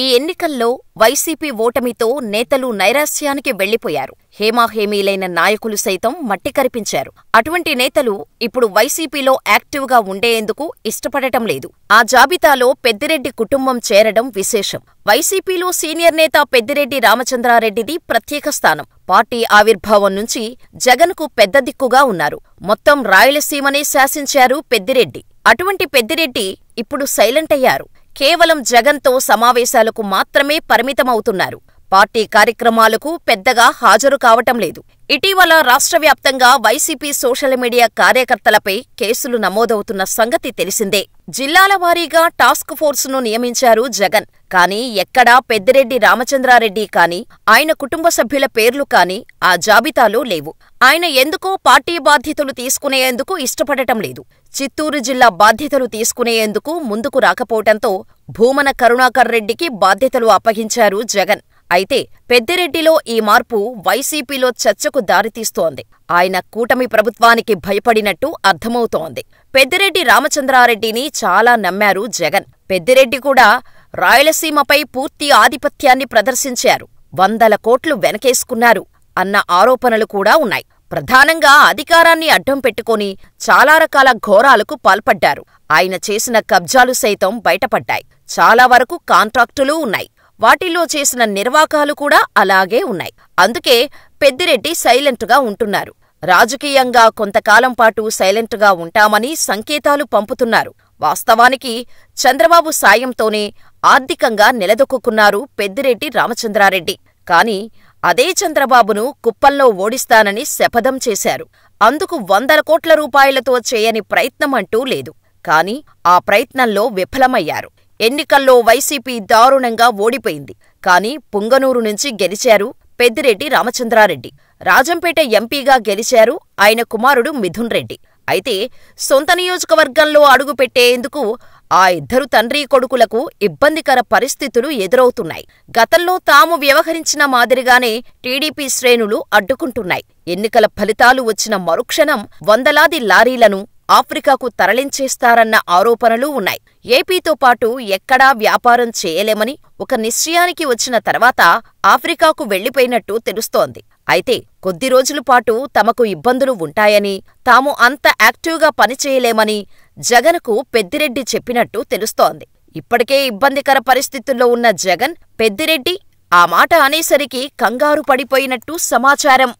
ఈ ఎన్నికల్లో వైసీపీ ఓటమితో నేతలు నైరాశ్యానికి వెళ్లిపోయారు హేమాహేమీలైన నాయకులు సైతం మట్టి కరిపించారు అటువంటి నేతలు ఇప్పుడు వైసీపీలో యాక్టివ్గా ఉండేందుకు ఇష్టపడటం లేదు ఆ జాబితాలో పెద్దిరెడ్డి కుటుంబం చేరడం విశేషం వైసీపీలో సీనియర్ నేత పెద్దిరెడ్డి రామచంద్రారెడ్డిది ప్రత్యేక స్థానం పార్టీ ఆవిర్భావం నుంచి జగన్కు పెద్ద దిక్కుగా ఉన్నారు మొత్తం రాయలసీమనే శాసించారు పెద్దిరెడ్డి అటువంటి పెద్దిరెడ్డి ఇప్పుడు సైలెంట్ అయ్యారు కేవలం జగన్తో సమావేశాలకు మాత్రమే పరిమితమవుతున్నారు పార్టీ కార్యక్రమాలకు పెద్దగా హాజరు కావటం లేదు ఇటీవల రాష్ట్ర వ్యాప్తంగా వైసీపీ సోషల్ మీడియా కార్యకర్తలపై కేసులు నమోదవుతున్న సంగతి తెలిసిందే జిల్లాల వారీగా టాస్క్ ఫోర్సును నియమించారు జగన్ కానీ ఎక్కడా పెద్దిరెడ్డి రామచంద్రారెడ్డి కాని ఆయన కుటుంబ సభ్యుల పేర్లు కాని ఆ జాబితాలో లేవు ఆయన ఎందుకో పార్టీ బాధ్యతలు తీసుకునేందుకు ఇష్టపడటం లేదు చిత్తూరు జిల్లా బాధ్యతలు తీసుకునేందుకు ముందుకు రాకపోవటంతో భూమన కరుణాకర్ రెడ్డికి బాధ్యతలు అప్పగించారు జగన్ అయితే పెద్దిరెడ్డిలో ఈ మార్పు వైసీపీలో చర్చకు దారితీస్తోంది ఆయన కూటమి ప్రభుత్వానికి భయపడినట్టు అర్థమవుతోంది పెద్దిరెడ్డి రామచంద్రారెడ్డిని చాలా నమ్మారు జగన్ పెద్దిరెడ్డి కూడా రాయలసీమపై పూర్తి ఆధిపత్యాన్ని ప్రదర్శించారు వందల కోట్లు వెనకేసుకున్నారు అన్న ఆరోపణలు కూడా ఉన్నాయి ప్రధానంగా అధికారాన్ని అడ్డం పెట్టుకుని చాలా రకాల ఘోరాలకు పాల్పడ్డారు ఆయన చేసిన కబ్జాలు సైతం బయటపడ్డాయి చాలా వరకు కాంట్రాక్టులు ఉన్నాయి వాటిల్లో చేసిన నిర్వాకాలు కూడా అలాగే ఉన్నాయి అందుకే పెద్దిరెడ్డి సైలెంట్గా ఉంటున్నారు రాజకీయంగా కొంతకాలం పాటు సైలెంట్గా ఉంటామని సంకేతాలు పంపుతున్నారు వాస్తవానికి చంద్రబాబు సాయంతోనే ఆర్థికంగా నిలదొక్కున్నారు పెద్దిరెడ్డి రామచంద్రారెడ్డి కాని అదే చంద్రబాబును కుప్పల్లో ఓడిస్తానని శపథం చేశారు అందుకు వందల కోట్ల రూపాయలతో చేయని ప్రయత్నం అంటూ లేదు కాని ఆ ప్రయత్నంలో విఫలమయ్యారు ఎన్నికల్లో వైసీపీ దారుణంగా ఓడిపోయింది కాని పుంగనూరు నుంచి గెలిచారు పెద్దిరెడ్డి రామచంద్రారెడ్డి రాజంపేట ఎంపీగా గెలిచారు ఆయన కుమారుడు మిథున్ రెడ్డి అయితే సొంత నియోజకవర్గంలో అడుగుపెట్టేందుకు ఆ ఇద్దరు తండ్రి కొడుకులకు ఇబ్బందికర పరిస్థితులు ఎదురవుతున్నాయి గతంలో తాము వ్యవహరించిన మాదిరిగానే టీడీపీ శ్రేణులు అడ్డుకుంటున్నాయి ఎన్నికల ఫలితాలు వచ్చిన మరుక్షణం వందలాది లారీలను ఆఫ్రికాకు తరలించేస్తారన్న ఆరోపణలు ఉన్నాయి ఏపీతో పాటు ఎక్కడా వ్యాపారం చేయలేమని ఒక నిశ్చయానికి వచ్చిన తర్వాత ఆఫ్రికాకు వెళ్లిపోయినట్టు తెలుస్తోంది అయితే కొద్ది రోజుల పాటు తమకు ఇబ్బందులు ఉంటాయని తాము అంత యాక్టివ్గా పనిచేయలేమని జగన్కు పెద్దిరెడ్డి చెప్పినట్టు తెలుస్తోంది ఇప్పటికే ఇబ్బందికర పరిస్థితుల్లో ఉన్న జగన్ పెద్దిరెడ్డి ఆ మాట అనేసరికి కంగారు పడిపోయినట్టు సమాచారం